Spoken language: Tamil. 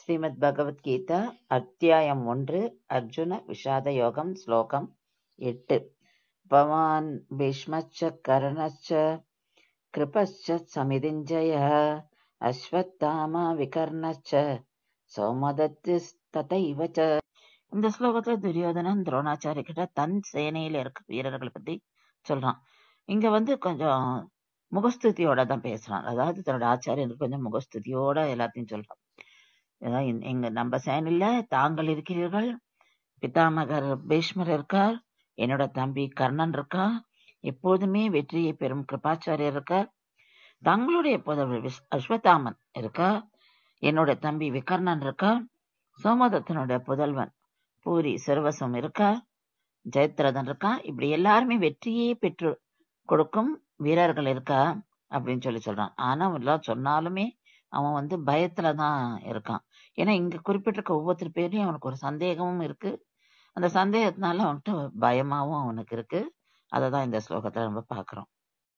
ஸ்ரீமத் பகவத்கீதா அத்தியாயம் ஒன்று அர்ஜுன விஷாத யோகம் ஸ்லோகம் எட்டு பவான் பீஷ்மச்ச கருணச்ச கிருபச்ச சமிதிஞ்சய அஸ்வத்தாமா விகர்ணச்ச சோமதத்திஸ்ததைவ இந்த ஸ்லோகத்துல துரியோதனன் துரோணாச்சாரிய கிட்ட தன் சேனையில இருக்க வீரர்களை பத்தி சொல்றான் இங்க வந்து கொஞ்சம் முகஸ்துதியோட தான் பேசுறான் அதாவது தன்னோட ஆச்சாரியனுக்கு கொஞ்சம் முகஸ்துதியோட எல்லாத்தையும் சொல்றான் எங்க நம்ம சேனல்ல தாங்கள் இருக்கிறீர்கள் பித்தாமகர் பீஷ்மர் இருக்கார் என்னோட தம்பி கர்ணன் இருக்கா எப்போதுமே வெற்றியை பெறும் கிருபாச்சாரியர் இருக்கார் தங்களுடைய புதவர் அஸ்வத்தாமன் இருக்கா என்னோட தம்பி விகர்ணன் இருக்கா சோமதத்தனுடைய புதல்வன் பூரி சிறுவசம் இருக்கா ஜெயத்ரதன் இருக்கா இப்படி எல்லாருமே வெற்றியே பெற்று கொடுக்கும் வீரர்கள் இருக்கா அப்படின்னு சொல்லி சொல்றான் ஆனா எல்லாம் சொன்னாலுமே அவன் வந்து பயத்துல தான் இருக்கான் ஏன்னா இங்க குறிப்பிட்டிருக்க ஒவ்வொருத்தர் பேர்லையும் அவனுக்கு ஒரு சந்தேகமும் இருக்கு அந்த சந்தேகத்தினால அவன்கிட்ட பயமாவும் அவனுக்கு இருக்கு அதை தான் இந்த ஸ்லோகத்துல நம்ம பாக்குறோம்